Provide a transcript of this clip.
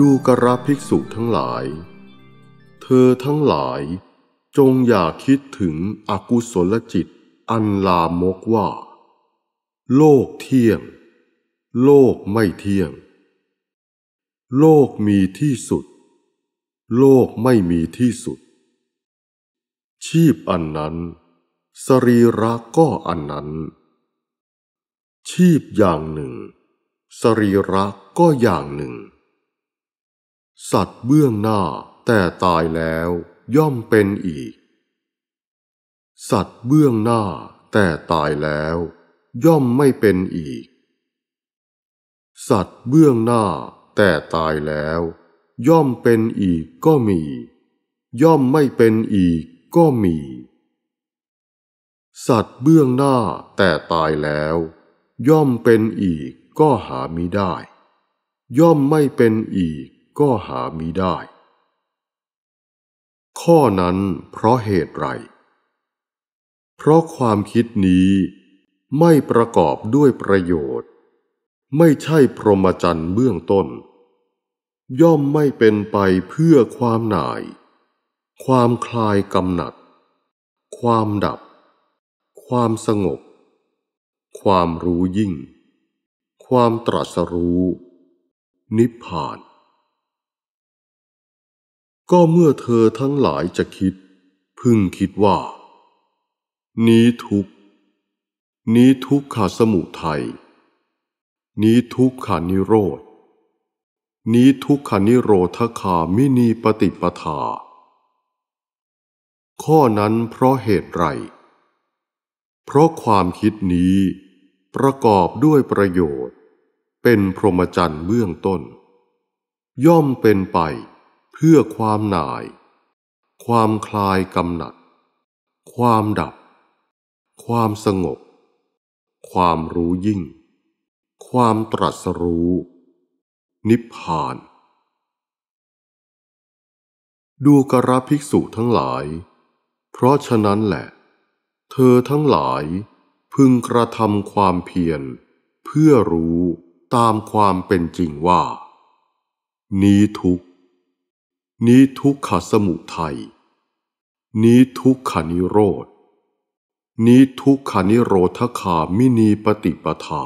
ดูกระภิกษุทั้งหลาย เธอทั้งหลายจงอย่าคิดถึงอกุศลจิตอันลามกว่า โลกเที่ยง โลกไม่เที่ยง โลกมีที่สุด โลกไม่มีที่สุด ชีพอันนั้น สรีระก็อันนั้น ชีพอย่างหนึ่งสรีระก็อย่างหนึ่งสัตว์เบื้องหน้าแต่ตายแล้ว ย่อมเป็นอีก สัตว์เบื้องหน้า แต่ตายแล้ว ย่อมไม่เป็นอีก สัตว์เบื้องหน้า แต่ตายแล้ว ย่อมเป็นอีกก็มี ย่อมไม่เป็นอีกก็มี สัตว์เบื้องหน้าแต่ตายแล้ว ย่อมเป็นอีกก็หามิได้ ย่อมไม่เป็นอีกก็หามิได้ ข้อนั้นเพราะเหตุไร เพราะความคิดนี้ไม่ประกอบด้วยประโยชน์ ไม่ใช่พรหมจรรย์เบื้องต้น ย่อมไม่เป็นไปเพื่อความหน่าย ความคลายกำหนัด ความดับ ความสงบ ความรู้ยิ่ง ความตรัสรู้ นิพพานก็เมื่อเธอทั้งหลายจะคิด พึงคิดว่า นี้ทุกนี้ทุกขาสมุทัยนี้ทุกขานิโรธ นี้ทุกขานิโรธคามินีปฏิปทา ข้อนั้นเพราะเหตุไรเพราะความคิดนี้ประกอบด้วยประโยชน์ เป็นพรหมจรรย์เบื้องต้น ย่อมเป็นไปเพื่อความหน่าย ความคลายกำหนัด ความดับ ความสงบ ความรู้ยิ่ง ความตรัสรู้ นิพพาน ดูกระภิกษุทั้งหลาย เพราะฉะนั้นแหละ เธอทั้งหลายพึงกระทำความเพียรเพื่อรู้ตามความเป็นจริงว่า นี้ทุกข์นี้ทุกขสมุทัย นี้ทุกขานิโรธ นี้ทุกขานิโรธคามินีปฏิปทา